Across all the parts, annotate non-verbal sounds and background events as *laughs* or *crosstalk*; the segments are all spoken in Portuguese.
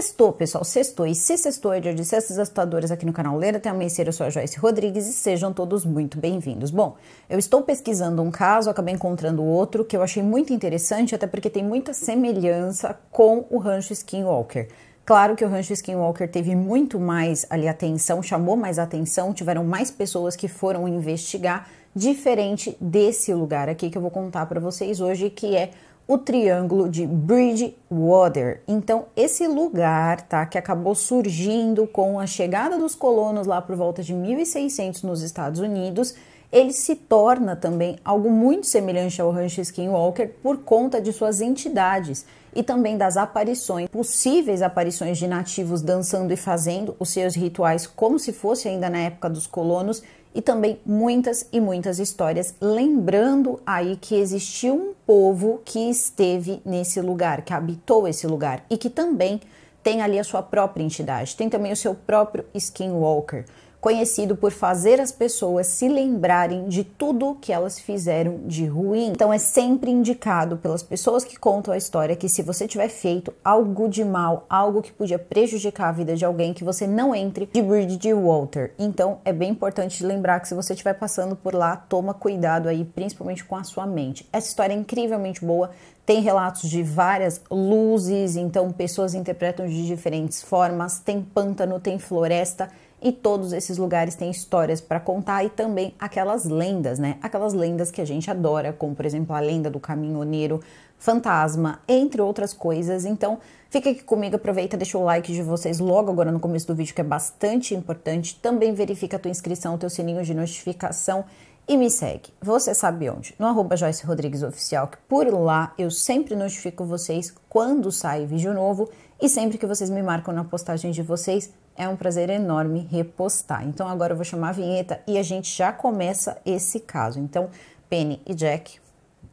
Sextou, pessoal, sextou. E se sextou é dia de sextas assustadoras aqui no canal Leira Tem Amanhecer, eu sou a Joyce Rodrigues e sejam todos muito bem-vindos. Bom, eu estou pesquisando um caso, acabei encontrando outro que eu achei muito interessante, até porque tem muita semelhança com o Rancho Skinwalker. Claro que o Rancho Skinwalker teve muito mais ali atenção, chamou mais atenção, tiveram mais pessoas que foram investigar, diferente desse lugar aqui que eu vou contar para vocês hoje, que é o Triângulo de Bridgewater. Então, esse lugar, tá, que acabou surgindo com a chegada dos colonos lá por volta de 1600 nos Estados Unidos, ele se torna também algo muito semelhante ao Rancho Skinwalker por conta de suas entidades e também das aparições, possíveis aparições de nativos dançando e fazendo os seus rituais como se fosse ainda na época dos colonos e também muitas e muitas histórias, lembrando aí que existiu um povo que esteve nesse lugar, que habitou esse lugar e que também tem ali a sua própria entidade, tem também o seu próprio skinwalker conhecido por fazer as pessoas se lembrarem de tudo que elas fizeram de ruim. Então é sempre indicado pelas pessoas que contam a história que se você tiver feito algo de mal, algo que podia prejudicar a vida de alguém, que você não entre de Bridgewater. Então é bem importante lembrar que se você estiver passando por lá, toma cuidado aí, principalmente com a sua mente. Essa história é incrivelmente boa, tem relatos de várias luzes, então pessoas interpretam de diferentes formas. Tem pântano, tem floresta e todos esses lugares têm histórias para contar e também aquelas lendas, né? Aquelas lendas que a gente adora, como por exemplo a lenda do caminhoneiro, fantasma, entre outras coisas. Então, fica aqui comigo, aproveita, deixa o like de vocês logo agora no começo do vídeo, que é bastante importante. Também verifica a tua inscrição, o teu sininho de notificação e me segue, você sabe onde? No arroba Joyce Rodrigues Oficial, que por lá eu sempre notifico vocês quando sai vídeo novo e sempre que vocês me marcam na postagem de vocês, é um prazer enorme repostar. Então agora eu vou chamar a vinheta e a gente já começa esse caso. Então, Penny e Jack,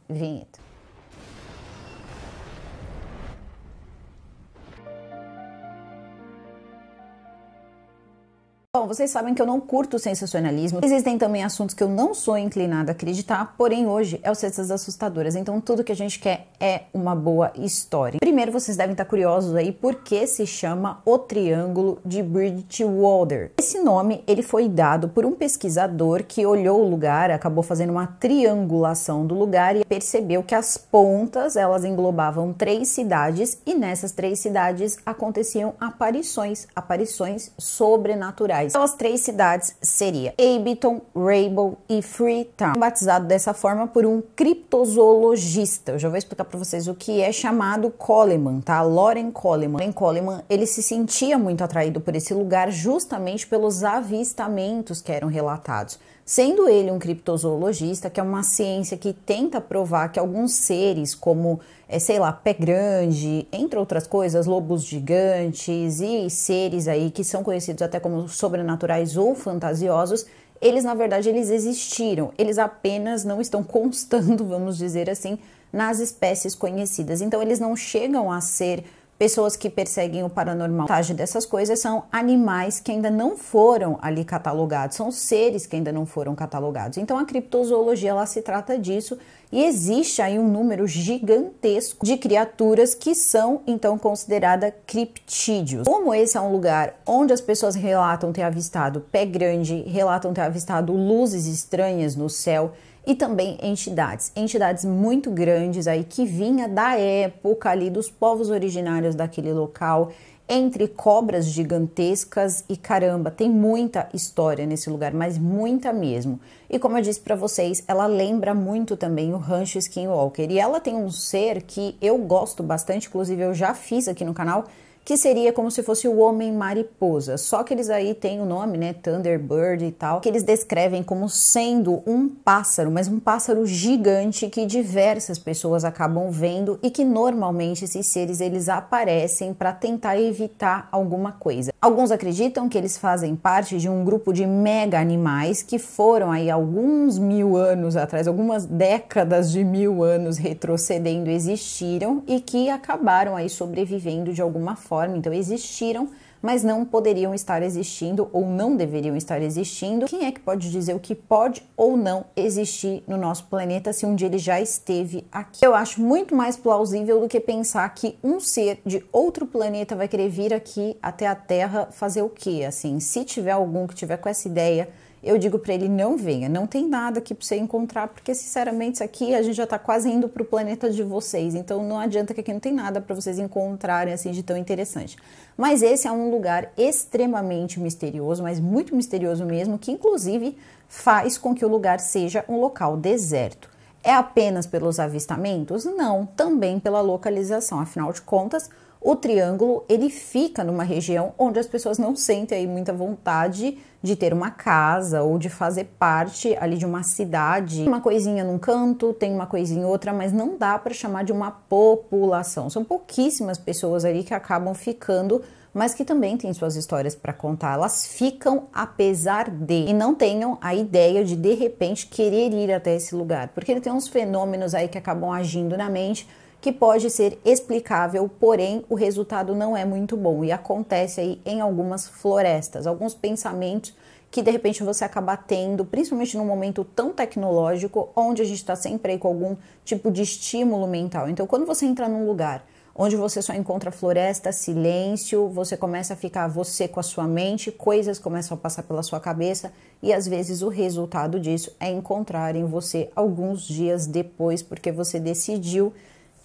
vinheta. Bom, vocês sabem que eu não curto sensacionalismo. Existem também assuntos que eu não sou inclinada a acreditar, porém hoje é o Cestas Assustadoras, então tudo que a gente quer é uma boa história. Primeiro, vocês devem estar curiosos aí por que se chama o Triângulo de Bridgewater. Esse nome, ele foi dado por um pesquisador que olhou o lugar, acabou fazendo uma triangulação do lugar e percebeu que as pontas, elas englobavam três cidades e nessas três cidades aconteciam aparições, aparições sobrenaturais locais. Então, as três cidades seria Abiton, Rainbow e Freetown, batizado dessa forma por um criptozoologista. Eu já vou explicar para vocês o que é chamado Coleman, tá? Loren Coleman. Loren Coleman, ele se sentia muito atraído por esse lugar justamente pelos avistamentos que eram relatados. Sendo ele um criptozoologista, que é uma ciência que tenta provar que alguns seres, como é, sei lá, pé grande, entre outras coisas, lobos gigantes e seres aí que são conhecidos até como sobrenaturais ou fantasiosos, eles na verdade eles existiram, eles apenas não estão constando, *laughs* vamos dizer assim, nas espécies conhecidas. Então eles não chegam a ser pessoas que perseguem o paranormal. A dessas coisas são animais que ainda não foram ali catalogados, são seres que ainda não foram catalogados. Então a criptozoologia ela se trata disso, e existe aí um número gigantesco de criaturas que são então consideradas criptídeos. Como esse é um lugar onde as pessoas relatam ter avistado pé grande, relatam ter avistado luzes estranhas no céu, e também entidades, entidades muito grandes aí que vinha da época ali dos povos originários daquele local entre cobras gigantescas e caramba, tem muita história nesse lugar, mas muita mesmo. E como eu disse para vocês, ela lembra muito também o Rancho Skinwalker. E ela tem um ser que eu gosto bastante, inclusive eu já fiz aqui no canal, que seria como se fosse o homem mariposa. Só que eles aí têm o nome, né, Thunderbird e tal, que eles descrevem como sendo um pássaro, mas um pássaro gigante que diversas pessoas acabam vendo e que normalmente esses seres eles aparecem para tentar evitar alguma coisa. Alguns acreditam que eles fazem parte de um grupo de mega animais que foram aí alguns mil anos atrás, algumas décadas de mil anos retrocedendo existiram e que acabaram aí sobrevivendo de alguma forma forma, então existiram, mas não poderiam estar existindo ou não deveriam estar existindo. Quem é que pode dizer o que pode ou não existir no nosso planeta se um dia ele já esteve aqui? Eu acho muito mais plausível do que pensar que um ser de outro planeta vai querer vir aqui até a Terra fazer o quê? Assim, se tiver algum que tiver com essa ideia, eu digo para ele: não venha, não tem nada aqui para você encontrar, porque sinceramente isso aqui a gente já está quase indo para o planeta de vocês, então não adianta que aqui não tem nada para vocês encontrarem assim de tão interessante. Mas esse é um lugar extremamente misterioso, mas muito misterioso mesmo, que inclusive faz com que o lugar seja um local deserto. É apenas pelos avistamentos? Não, também pela localização. Afinal de contas, o triângulo ele fica numa região onde as pessoas não sentem aí muita vontade de ter uma casa ou de fazer parte ali de uma cidade. Uma coisinha num canto, tem uma coisinha em outra, mas não dá para chamar de uma população. São pouquíssimas pessoas ali que acabam ficando mas que também têm suas histórias para contar. Elas ficam apesar de e não tenham a ideia de de repente querer ir até esse lugar, porque ele tem uns fenômenos aí que acabam agindo na mente que pode ser explicável, porém o resultado não é muito bom e acontece aí em algumas florestas, alguns pensamentos que de repente você acaba tendo, principalmente num momento tão tecnológico, onde a gente está sempre aí com algum tipo de estímulo mental. Então, quando você entra num lugar onde você só encontra floresta, silêncio, você começa a ficar você com a sua mente, coisas começam a passar pela sua cabeça e às vezes o resultado disso é encontrar em você alguns dias depois, porque você decidiu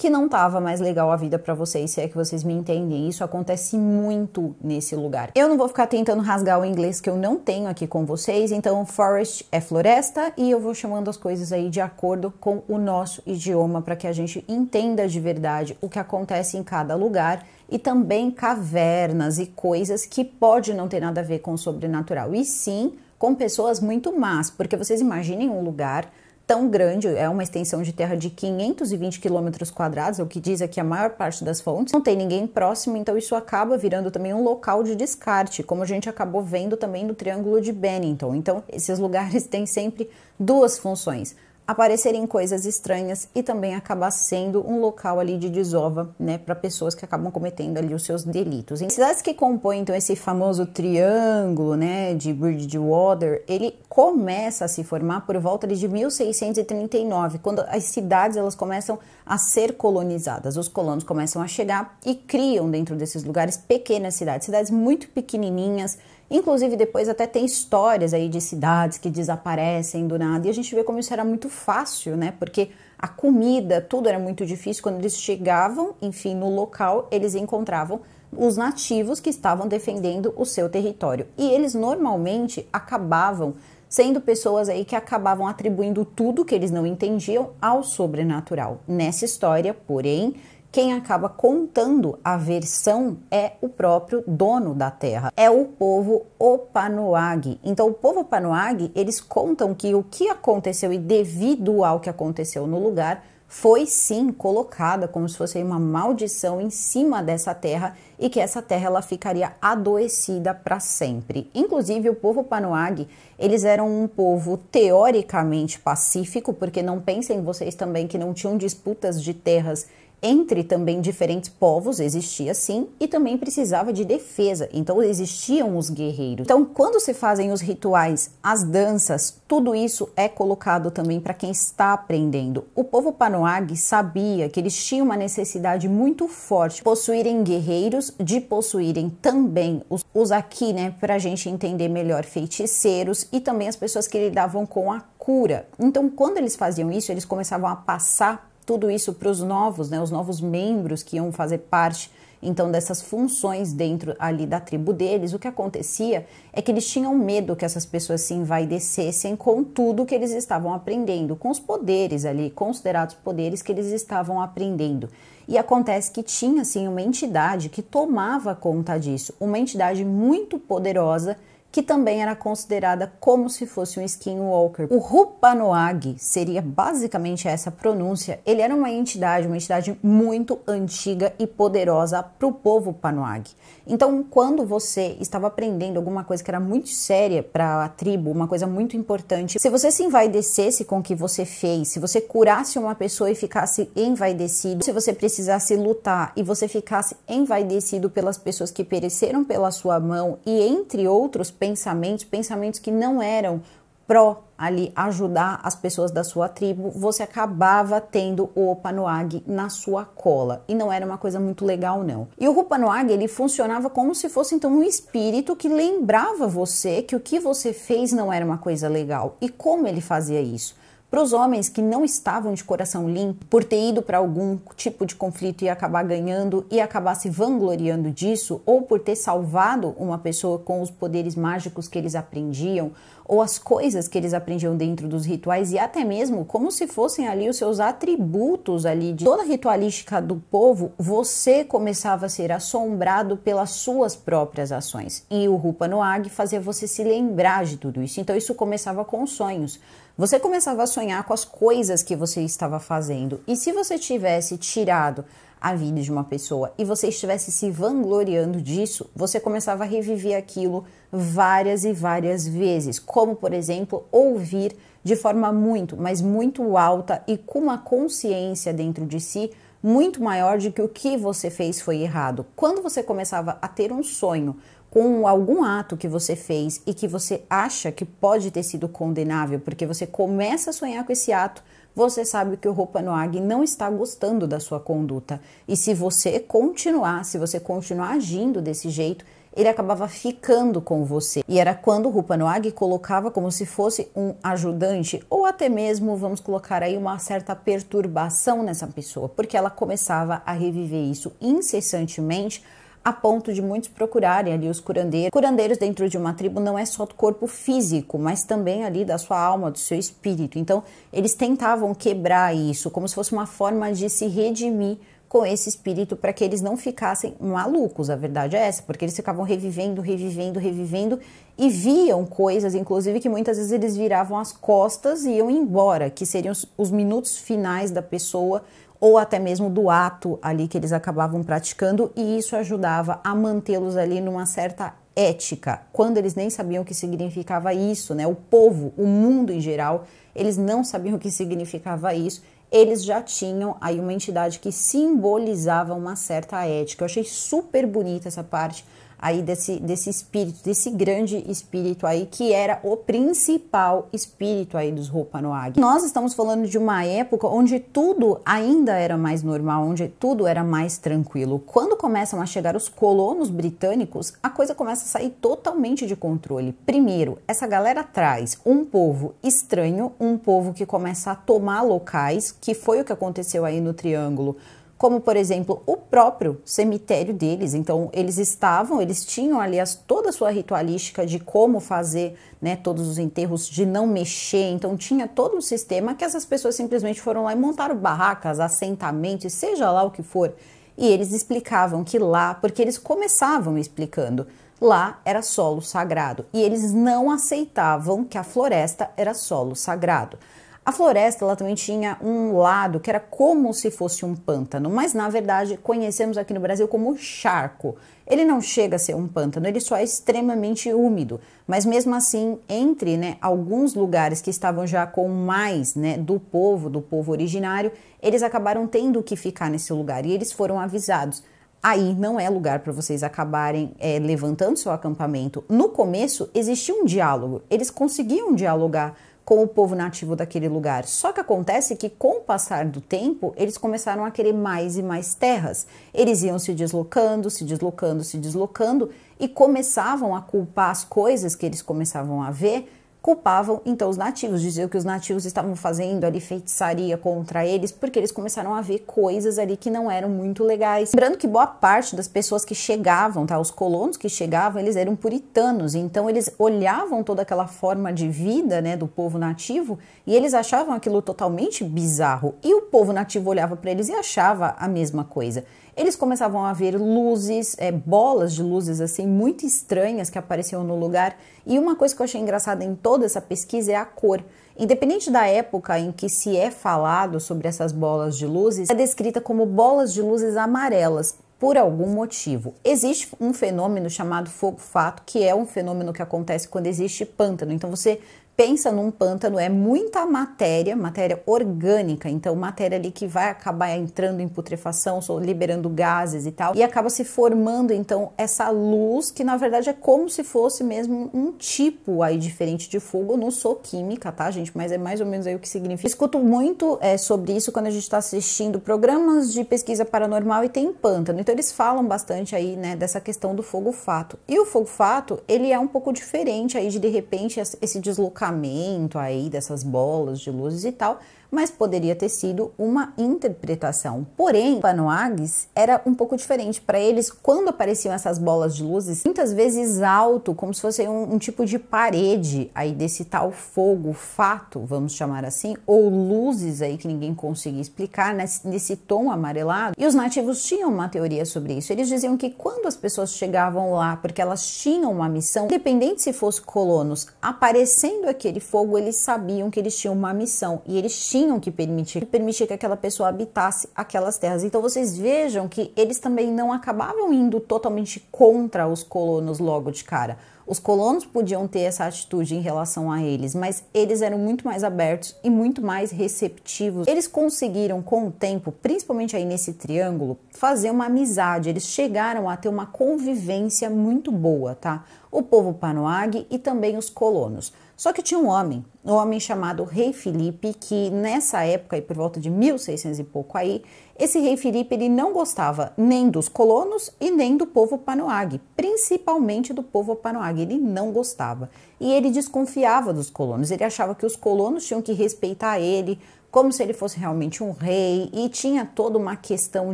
que não tava mais legal a vida para vocês, se é que vocês me entendem. Isso acontece muito nesse lugar. Eu não vou ficar tentando rasgar o inglês que eu não tenho aqui com vocês, então forest é floresta e eu vou chamando as coisas aí de acordo com o nosso idioma para que a gente entenda de verdade o que acontece em cada lugar e também cavernas e coisas que pode não ter nada a ver com o sobrenatural. E sim, com pessoas muito más, porque vocês imaginem um lugar tão grande, é uma extensão de terra de 520 quilômetros quadrados, é o que diz aqui a maior parte das fontes, não tem ninguém próximo, então isso acaba virando também um local de descarte, como a gente acabou vendo também no Triângulo de Bennington. Então, esses lugares *laughs* têm sempre duas funções aparecerem coisas estranhas e também acabar sendo um local ali de desova, né, para pessoas que acabam cometendo ali os seus delitos. Em cidades que compõem então esse famoso triângulo, né, de Bridgewater, ele começa a se formar por volta de 1639, quando as cidades elas começam a ser colonizadas. Os colonos começam a chegar e criam dentro desses lugares pequenas cidades, cidades muito pequenininhas, Inclusive, depois até tem histórias aí de cidades que desaparecem do nada. E a gente vê como isso era muito fácil, né? Porque a comida, tudo era muito difícil. Quando eles chegavam, enfim, no local, eles encontravam os nativos que estavam defendendo o seu território. E eles normalmente acabavam sendo pessoas aí que acabavam atribuindo tudo que eles não entendiam ao sobrenatural. Nessa história, porém, quem acaba contando a versão é o próprio dono da terra, é o povo Opanuag. Então, o povo Opanuag, eles contam que o que aconteceu e devido ao que aconteceu no lugar foi sim colocada como se fosse uma maldição em cima dessa terra e que essa terra ela ficaria adoecida para sempre. Inclusive o povo Panuag, eles eram um povo teoricamente pacífico, porque não pensem vocês também que não tinham disputas de terras entre também diferentes povos existia sim e também precisava de defesa. Então existiam os guerreiros. Então quando se fazem os rituais, as danças, tudo isso é colocado também para quem está aprendendo. O povo Panoag sabia que eles tinham uma necessidade muito forte de possuírem guerreiros, de possuírem também os, os aqui, né, para a gente entender melhor feiticeiros e também as pessoas que lidavam com a cura. Então quando eles faziam isso, eles começavam a passar tudo isso para os novos, né, os novos membros que iam fazer parte então dessas funções dentro ali da tribo deles, o que acontecia é que eles tinham medo que essas pessoas se envaidecessem com tudo que eles estavam aprendendo, com os poderes ali, considerados poderes que eles estavam aprendendo. E acontece que tinha assim uma entidade que tomava conta disso, uma entidade muito poderosa que também era considerada como se fosse um skinwalker. O Rupanoag seria basicamente essa pronúncia. Ele era uma entidade, uma entidade muito antiga e poderosa para o povo Panoag. Então, quando você estava aprendendo alguma coisa que era muito séria para a tribo, uma coisa muito importante, se você se envaidecesse com o que você fez, se você curasse uma pessoa e ficasse envaidecido, se você precisasse lutar e você ficasse envaidecido pelas pessoas que pereceram pela sua mão e entre outros pensamentos, pensamentos que não eram pró ali ajudar as pessoas da sua tribo, você acabava tendo o Opanuag na sua cola e não era uma coisa muito legal não. E o Rupanuag ele funcionava como se fosse então um espírito que lembrava você que o que você fez não era uma coisa legal e como ele fazia isso. Para os homens que não estavam de coração limpo por ter ido para algum tipo de conflito e acabar ganhando e acabar se vangloriando disso, ou por ter salvado uma pessoa com os poderes mágicos que eles aprendiam, ou as coisas que eles aprendiam dentro dos rituais e até mesmo como se fossem ali os seus atributos ali de toda a ritualística do povo, você começava a ser assombrado pelas suas próprias ações. E o Rupa Noag fazia você se lembrar de tudo isso. Então isso começava com sonhos. Você começava a sonhar com as coisas que você estava fazendo. E se você tivesse tirado a vida de uma pessoa e você estivesse se vangloriando disso, você começava a reviver aquilo várias e várias vezes, como por exemplo, ouvir de forma muito, mas muito alta e com uma consciência dentro de si muito maior de que o que você fez foi errado. Quando você começava a ter um sonho com algum ato que você fez e que você acha que pode ter sido condenável, porque você começa a sonhar com esse ato, você sabe que o Ropanoag não está gostando da sua conduta. E se você continuar, se você continuar agindo desse jeito, ele acabava ficando com você. E era quando o Rupanoag colocava como se fosse um ajudante, ou até mesmo, vamos colocar aí, uma certa perturbação nessa pessoa, porque ela começava a reviver isso incessantemente a ponto de muitos procurarem ali os curandeiros. Curandeiros dentro de uma tribo não é só do corpo físico, mas também ali da sua alma, do seu espírito. Então, eles tentavam quebrar isso, como se fosse uma forma de se redimir com esse espírito para que eles não ficassem malucos, a verdade é essa, porque eles ficavam revivendo, revivendo, revivendo e viam coisas, inclusive que muitas vezes eles viravam as costas e iam embora, que seriam os minutos finais da pessoa ou até mesmo do ato ali que eles acabavam praticando, e isso ajudava a mantê-los ali numa certa ética, quando eles nem sabiam o que significava isso, né? O povo, o mundo em geral, eles não sabiam o que significava isso. Eles já tinham aí uma entidade que simbolizava uma certa ética. Eu achei super bonita essa parte aí desse, desse espírito, desse grande espírito aí, que era o principal espírito aí dos Roupa Noag. Nós estamos falando de uma época onde tudo ainda era mais normal, onde tudo era mais tranquilo. Quando começam a chegar os colonos britânicos, a coisa começa a sair totalmente de controle. Primeiro, essa galera traz um povo estranho, um povo que começa a tomar locais, que foi o que aconteceu aí no Triângulo como por exemplo o próprio cemitério deles. Então eles estavam, eles tinham aliás toda a sua ritualística de como fazer, né, todos os enterros, de não mexer. Então tinha todo um sistema que essas pessoas simplesmente foram lá e montaram barracas, assentamentos, seja lá o que for. E eles explicavam que lá, porque eles começavam explicando, lá era solo sagrado e eles não aceitavam que a floresta era solo sagrado. A floresta ela também tinha um lado que era como se fosse um pântano, mas na verdade conhecemos aqui no Brasil como charco. Ele não chega a ser um pântano, ele só é extremamente úmido, mas mesmo assim, entre né, alguns lugares que estavam já com mais né, do povo, do povo originário, eles acabaram tendo que ficar nesse lugar e eles foram avisados aí não é lugar para vocês acabarem é, levantando seu acampamento. No começo existia um diálogo, eles conseguiam dialogar com o povo nativo daquele lugar. Só que acontece que, com o passar do tempo, eles começaram a querer mais e mais terras. Eles iam se deslocando, se deslocando, se deslocando e começavam a culpar as coisas que eles começavam a ver culpavam então os nativos, diziam que os nativos estavam fazendo ali feitiçaria contra eles, porque eles começaram a ver coisas ali que não eram muito legais. Lembrando que boa parte das pessoas que chegavam, tá, os colonos que chegavam, eles eram puritanos, então eles olhavam toda aquela forma de vida, né, do povo nativo e eles achavam aquilo totalmente bizarro. E o povo nativo olhava para eles e achava a mesma coisa eles começavam a ver luzes, é, bolas de luzes assim muito estranhas que apareciam no lugar. E uma coisa que eu achei engraçada em toda essa pesquisa é a cor. Independente da época em que se é falado sobre essas bolas de luzes, é descrita como bolas de luzes amarelas por algum motivo. Existe um fenômeno chamado fogo fato, que é um fenômeno que acontece quando existe pântano. Então você pensa num pântano, é muita matéria, matéria orgânica, então matéria ali que vai acabar entrando em putrefação, liberando gases e tal, e acaba se formando então essa luz que na verdade é como se fosse mesmo um tipo aí diferente de fogo. não sou química, tá, gente? Mas é mais ou menos aí o que significa. Escuto muito é, sobre isso quando a gente está assistindo programas de pesquisa paranormal e tem pântano, então eles falam bastante aí, né, dessa questão do fogo fato. E o fogo fato, ele é um pouco diferente aí de de repente esse deslocamento lançamento aí dessas bolas de luzes e tal, mas poderia ter sido uma interpretação. Porém, Panoagues era um pouco diferente. Para eles, quando apareciam essas bolas de luzes, muitas vezes alto, como se fosse um, um tipo de parede aí desse tal fogo, fato, vamos chamar assim, ou luzes aí que ninguém conseguia explicar, nesse, nesse tom amarelado. E os nativos tinham uma teoria sobre isso. Eles diziam que quando as pessoas chegavam lá, porque elas tinham uma missão, independente se fossem colonos, aparecendo aquele fogo, eles sabiam que eles tinham uma missão e eles tinham tinham que permitir, permitir que aquela pessoa habitasse aquelas terras. Então vocês vejam que eles também não acabavam indo totalmente contra os colonos logo de cara. Os colonos podiam ter essa atitude em relação a eles, mas eles eram muito mais abertos e muito mais receptivos. Eles conseguiram, com o tempo, principalmente aí nesse triângulo, fazer uma amizade. Eles chegaram a ter uma convivência muito boa, tá? O povo panoag e também os colonos. Só que tinha um homem, um homem chamado Rei Felipe, que nessa época, e por volta de 1600 e pouco aí, esse Rei Felipe ele não gostava nem dos colonos e nem do povo panoague, principalmente do povo panoague, ele não gostava. E ele desconfiava dos colonos, ele achava que os colonos tinham que respeitar ele, como se ele fosse realmente um rei, e tinha toda uma questão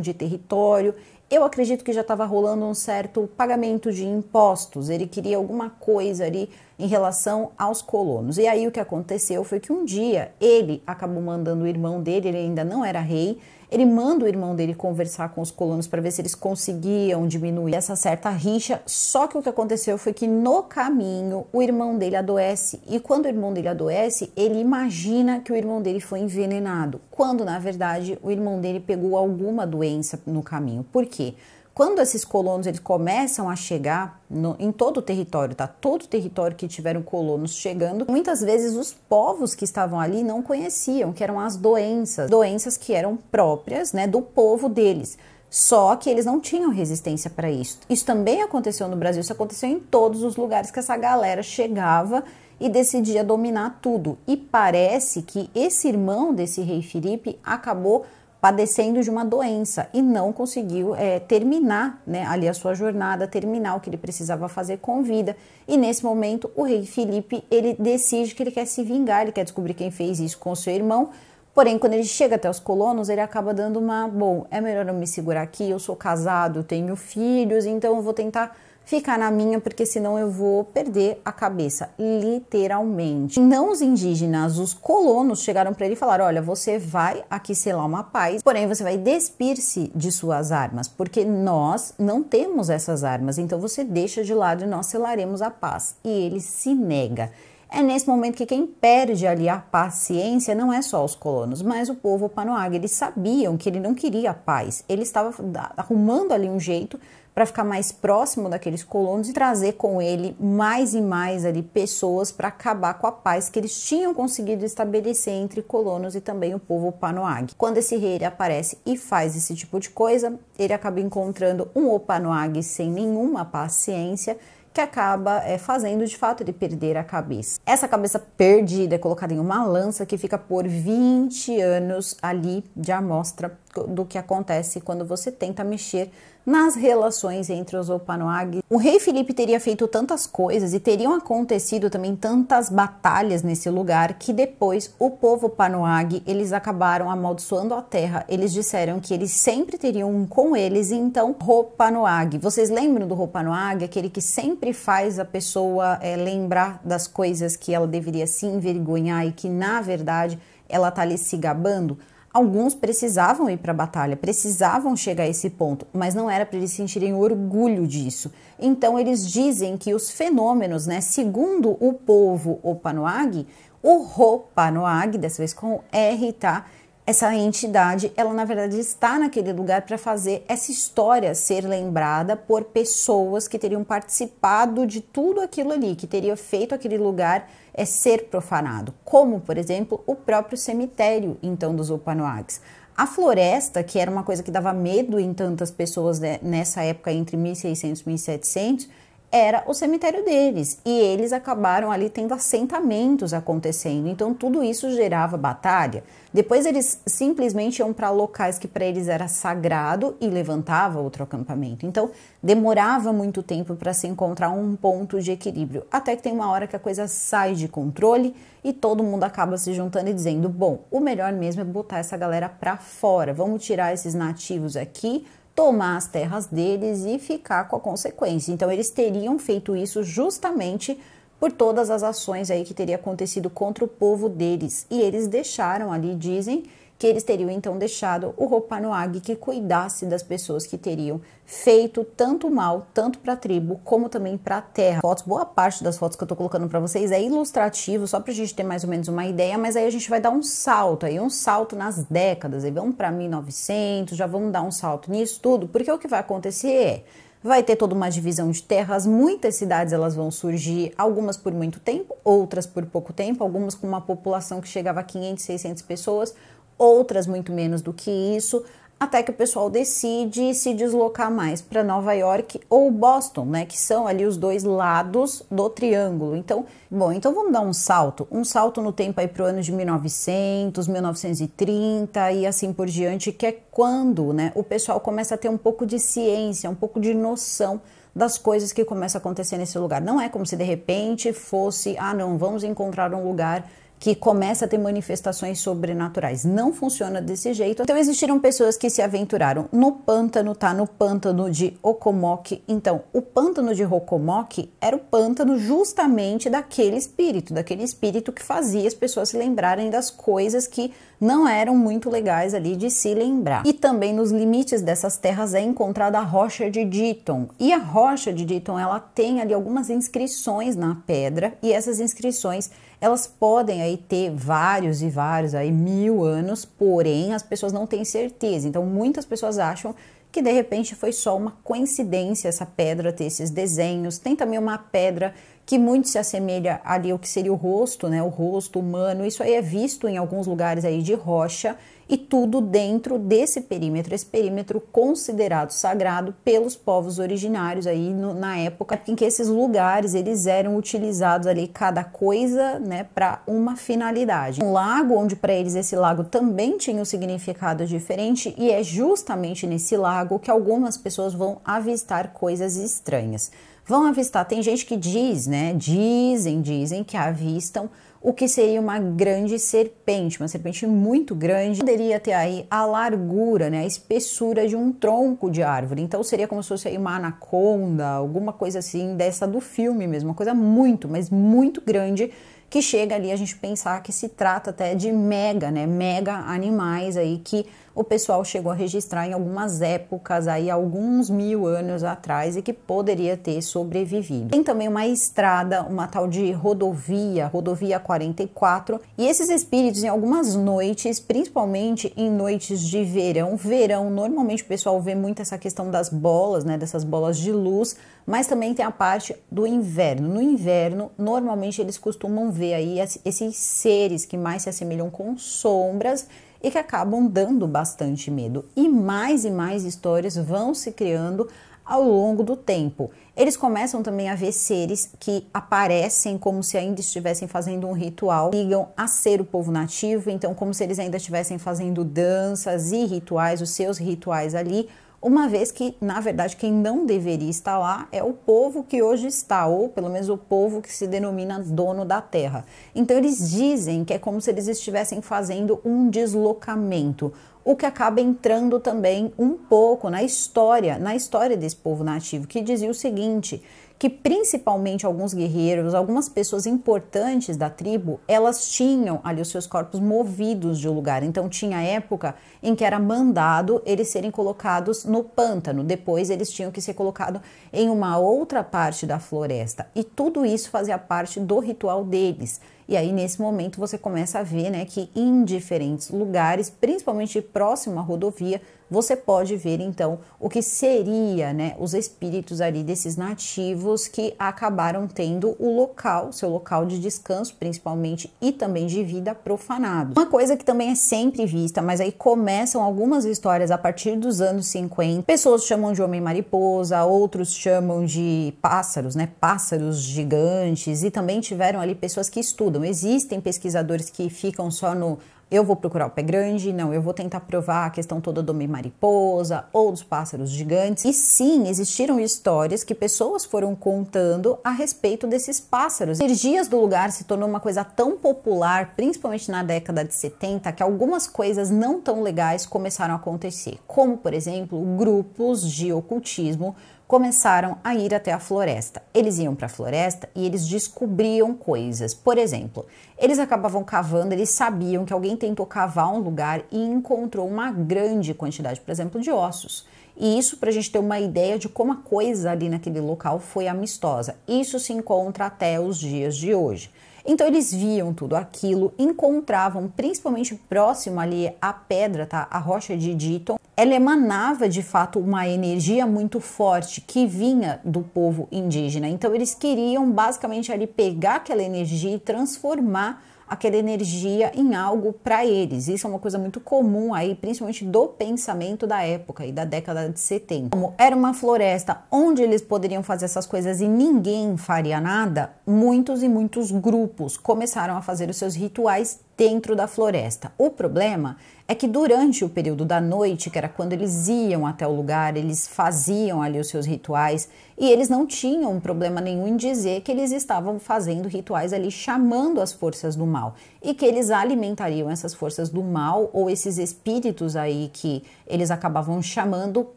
de território eu acredito que já estava rolando um certo pagamento de impostos. Ele queria alguma coisa ali em relação aos colonos. E aí o que aconteceu foi que um dia ele acabou mandando o irmão dele, ele ainda não era rei, ele manda o irmão dele conversar com os colonos para ver se eles conseguiam diminuir essa certa rixa. Só que o que aconteceu foi que no caminho o irmão dele adoece e quando o irmão dele adoece, ele imagina que o irmão dele foi envenenado, quando na verdade o irmão dele pegou alguma doença no caminho. Por quê? Quando esses colonos eles começam a chegar no, em todo o território, tá? Todo o território que tiveram colonos chegando, muitas vezes os povos que estavam ali não conheciam, que eram as doenças, doenças que eram próprias, né, do povo deles. Só que eles não tinham resistência para isso. Isso também aconteceu no Brasil, isso aconteceu em todos os lugares que essa galera chegava e decidia dominar tudo. E parece que esse irmão desse rei Filipe acabou padecendo de uma doença e não conseguiu é, terminar né, ali a sua jornada, terminar o que ele precisava fazer com vida. E nesse momento, o rei Felipe ele decide que ele quer se vingar, ele quer descobrir quem fez isso com seu irmão. Porém, quando ele chega até os colonos, ele acaba dando uma: bom, é melhor eu me segurar aqui, eu sou casado, tenho filhos, então eu vou tentar ficar na minha, porque senão eu vou perder a cabeça, literalmente. Não os indígenas, os colonos chegaram para ele e falaram: olha, você vai aqui selar uma paz, porém você vai despir-se de suas armas, porque nós não temos essas armas, então você deixa de lado e nós selaremos a paz. E ele se nega. É nesse momento que quem perde ali a paciência não é só os colonos, mas o povo panoaga. Eles sabiam que ele não queria a paz. Ele estava arrumando ali um jeito para ficar mais próximo daqueles colonos e trazer com ele mais e mais ali pessoas para acabar com a paz que eles tinham conseguido estabelecer entre colonos e também o povo Panoag. Quando esse rei aparece e faz esse tipo de coisa, ele acaba encontrando um Opanoag sem nenhuma paciência que acaba é, fazendo de fato ele perder a cabeça. Essa cabeça perdida é colocada em uma lança que fica por 20 anos ali de amostra do que acontece quando você tenta mexer nas relações entre os Opanuag. O rei Felipe teria feito tantas coisas e teriam acontecido também tantas batalhas nesse lugar que depois o povo Opanuag, eles acabaram amaldiçoando a terra. Eles disseram que eles sempre teriam um com eles, então Ropanuag. Vocês lembram do Ropanuag? Aquele que sempre faz a pessoa é, lembrar das coisas que ela deveria se envergonhar e que na verdade ela tá ali se gabando? Alguns precisavam ir para a batalha, precisavam chegar a esse ponto, mas não era para eles sentirem orgulho disso. Então eles dizem que os fenômenos, né, segundo o povo Opanoague, o Ropanoag, dessa vez com R, tá? essa entidade, ela na verdade está naquele lugar para fazer essa história ser lembrada por pessoas que teriam participado de tudo aquilo ali, que teria feito aquele lugar é ser profanado, como por exemplo o próprio cemitério então dos Upanoags. A floresta, que era uma coisa que dava medo em tantas pessoas né, nessa época entre 1600 e 1700, era o cemitério deles. E eles acabaram ali tendo assentamentos acontecendo. Então tudo isso gerava batalha. Depois eles simplesmente iam para locais que para eles era sagrado e levantava outro acampamento. Então demorava muito tempo para se encontrar um ponto de equilíbrio. Até que tem uma hora que a coisa sai de controle e todo mundo acaba se juntando e dizendo: "Bom, o melhor mesmo é botar essa galera para fora. Vamos tirar esses nativos aqui, tomar as terras deles e ficar com a consequência. Então eles teriam feito isso justamente por todas as ações aí que teria acontecido contra o povo deles. E eles deixaram ali, dizem, que eles teriam então deixado o Ropanoag que cuidasse das pessoas que teriam feito tanto mal, tanto para a tribo como também para a terra. Fotos, boa parte das fotos que eu estou colocando para vocês é ilustrativo, só para a gente ter mais ou menos uma ideia, mas aí a gente vai dar um salto aí, um salto nas décadas, aí vamos para 1900, já vamos dar um salto nisso tudo, porque o que vai acontecer é vai ter toda uma divisão de terras, muitas cidades elas vão surgir, algumas por muito tempo, outras por pouco tempo, algumas com uma população que chegava a 500, 600 pessoas, outras muito menos do que isso, até que o pessoal decide se deslocar mais para Nova York ou Boston, né, que são ali os dois lados do triângulo. Então, bom, então vamos dar um salto, um salto no tempo aí para o ano de 1900, 1930 e assim por diante, que é quando, né, o pessoal começa a ter um pouco de ciência, um pouco de noção das coisas que começa a acontecer nesse lugar. Não é como se de repente fosse, ah, não, vamos encontrar um lugar que começa a ter manifestações sobrenaturais. Não funciona desse jeito. Então existiram pessoas que se aventuraram no pântano, tá? No pântano de Okomoki. Então, o pântano de Rokomoki era o pântano justamente daquele espírito, daquele espírito que fazia as pessoas se lembrarem das coisas que não eram muito legais ali de se lembrar. E também nos limites dessas terras é encontrada a rocha de Ditton. E a rocha de Ditton, ela tem ali algumas inscrições na pedra e essas inscrições elas podem aí ter vários e vários aí mil anos, porém as pessoas não têm certeza. Então muitas pessoas acham que de repente foi só uma coincidência essa pedra ter esses desenhos. Tem também uma pedra que muito se assemelha ali ao que seria o rosto, né? O rosto humano. Isso aí é visto em alguns lugares aí de rocha e tudo dentro desse perímetro, esse perímetro considerado sagrado pelos povos originários aí no, na época em que esses lugares eles eram utilizados ali cada coisa, né, para uma finalidade. Um lago onde para eles esse lago também tinha um significado diferente e é justamente nesse lago que algumas pessoas vão avistar coisas estranhas. Vão avistar, tem gente que diz, né, dizem, dizem que avistam o que seria uma grande serpente, uma serpente muito grande, poderia ter aí a largura, né, a espessura de um tronco de árvore. Então seria como se fosse uma anaconda, alguma coisa assim dessa do filme mesmo, uma coisa muito, mas muito grande que chega ali a gente pensar que se trata até de mega, né, mega animais aí que o pessoal chegou a registrar em algumas épocas, aí alguns mil anos atrás, e que poderia ter sobrevivido. Tem também uma estrada, uma tal de rodovia, rodovia 44, e esses espíritos, em algumas noites, principalmente em noites de verão, verão, normalmente o pessoal vê muito essa questão das bolas, né, dessas bolas de luz, mas também tem a parte do inverno. No inverno, normalmente eles costumam ver aí esses seres que mais se assemelham com sombras e que acabam dando bastante medo. E mais e mais histórias vão se criando ao longo do tempo. Eles começam também a ver seres que aparecem como se ainda estivessem fazendo um ritual, ligam a ser o povo nativo, então como se eles ainda estivessem fazendo danças e rituais, os seus rituais ali, uma vez que, na verdade, quem não deveria estar lá é o povo que hoje está, ou pelo menos o povo que se denomina dono da terra. Então, eles dizem que é como se eles estivessem fazendo um deslocamento, o que acaba entrando também um pouco na história, na história desse povo nativo, que dizia o seguinte: que principalmente alguns guerreiros, algumas pessoas importantes da tribo, elas tinham ali os seus corpos movidos de lugar. Então tinha época em que era mandado eles serem colocados no pântano, depois eles tinham que ser colocados em uma outra parte da floresta. E tudo isso fazia parte do ritual deles. E aí, nesse momento, você começa a ver né, que em diferentes lugares, principalmente próximo à rodovia, você pode ver então o que seria, né, os espíritos ali desses nativos que acabaram tendo o local, seu local de descanso, principalmente e também de vida profanado. Uma coisa que também é sempre vista, mas aí começam algumas histórias a partir dos anos 50. Pessoas chamam de homem mariposa, outros chamam de pássaros, né, pássaros gigantes e também tiveram ali pessoas que estudam. Existem pesquisadores que ficam só no eu vou procurar o pé grande, não, eu vou tentar provar a questão toda do homem mariposa ou dos pássaros gigantes. E sim, existiram histórias que pessoas foram contando a respeito desses pássaros. Energias do lugar se tornou uma coisa tão popular, principalmente na década de 70, que algumas coisas não tão legais começaram a acontecer, como por exemplo, grupos de ocultismo começaram a ir até a floresta. Eles iam para a floresta e eles descobriam coisas. Por exemplo, eles acabavam cavando, eles sabiam que alguém tentou cavar um lugar e encontrou uma grande quantidade, por exemplo, de ossos. E isso para a gente ter uma ideia de como a coisa ali naquele local foi amistosa. Isso se encontra até os dias de hoje. Então eles viam tudo aquilo, encontravam principalmente próximo ali a pedra, tá? A rocha de Ditton. Ela emanava de fato uma energia muito forte que vinha do povo indígena. Então eles queriam basicamente ali pegar aquela energia e transformar aquela energia em algo para eles. Isso é uma coisa muito comum aí, principalmente do pensamento da época e da década de 70. Como era uma floresta onde eles poderiam fazer essas coisas e ninguém faria nada, muitos e muitos grupos começaram a fazer os seus rituais dentro da floresta. O problema é que durante o período da noite, que era quando eles iam até o lugar, eles faziam ali os seus rituais e eles não tinham problema nenhum em dizer que eles estavam fazendo rituais ali chamando as forças do mal e que eles alimentariam essas forças do mal ou esses espíritos aí que eles acabavam chamando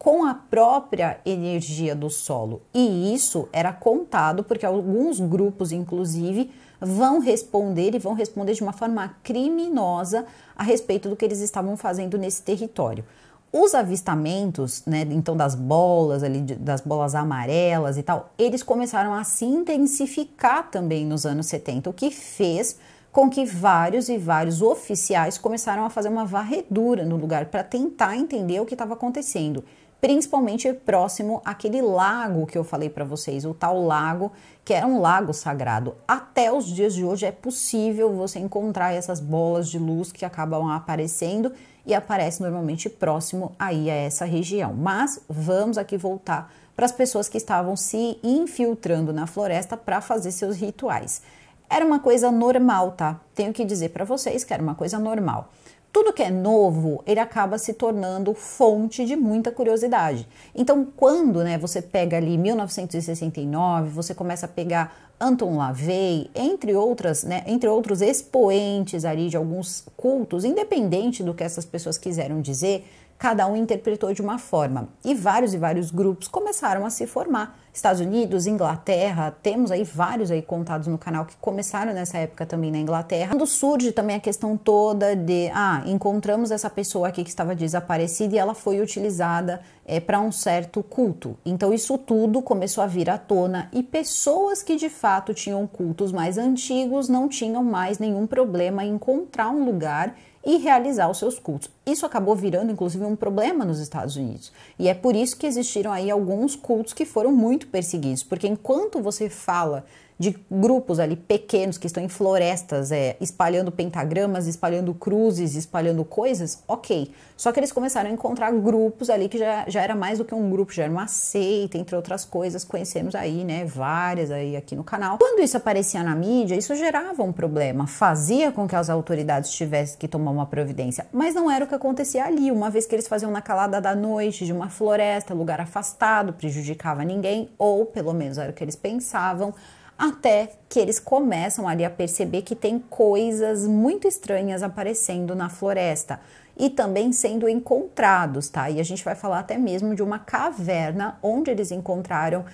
com a própria energia do solo. E isso era contado porque alguns grupos inclusive vão responder e vão responder de uma forma criminosa a respeito do que eles estavam fazendo nesse território. Os avistamentos, né, então das bolas ali, das bolas amarelas e tal, eles começaram a se intensificar também nos anos 70, o que fez com que vários e vários oficiais começaram a fazer uma varredura no lugar para tentar entender o que estava acontecendo principalmente próximo àquele lago que eu falei para vocês, o tal lago que era um lago sagrado. Até os dias de hoje é possível você encontrar essas bolas de luz que acabam aparecendo e aparece normalmente próximo aí a essa região. Mas vamos aqui voltar para as pessoas que estavam se infiltrando na floresta para fazer seus rituais. Era uma coisa normal, tá? Tenho que dizer para vocês que era uma coisa normal tudo que é novo, ele acaba se tornando fonte de muita curiosidade. Então, quando né, você pega ali 1969, você começa a pegar Anton LaVey, entre outras, né, entre outros expoentes ali de alguns cultos, independente do que essas pessoas quiseram dizer, cada um interpretou de uma forma. E vários e vários grupos começaram a se formar. Estados Unidos, Inglaterra, temos aí vários aí contados no canal que começaram nessa época também na Inglaterra. Quando surge também a questão toda de, ah, encontramos essa pessoa aqui que estava desaparecida e ela foi utilizada é, para um certo culto. Então, isso tudo começou a vir à tona e pessoas que de fato tinham cultos mais antigos não tinham mais nenhum problema em encontrar um lugar e realizar os seus cultos. Isso acabou virando, inclusive, um problema nos Estados Unidos. E é por isso que existiram aí alguns cultos que foram muito perseguidos, porque enquanto você fala de grupos ali pequenos que estão em florestas, é, espalhando pentagramas, espalhando cruzes, espalhando coisas, ok. Só que eles começaram a encontrar grupos ali que já, já era mais do que um grupo, já era uma seita, entre outras coisas, conhecemos aí, né, várias aí aqui no canal. Quando isso aparecia na mídia, isso gerava um problema, fazia com que as autoridades tivessem que tomar uma providência, mas não era o que acontecia ali, uma vez que eles faziam na calada da noite, de uma floresta, lugar afastado, prejudicava ninguém, ou pelo menos era o que eles pensavam, até que eles começam ali a perceber que tem coisas muito estranhas aparecendo na floresta e também sendo encontrados, tá? E a gente vai falar até mesmo de uma caverna onde eles encontraram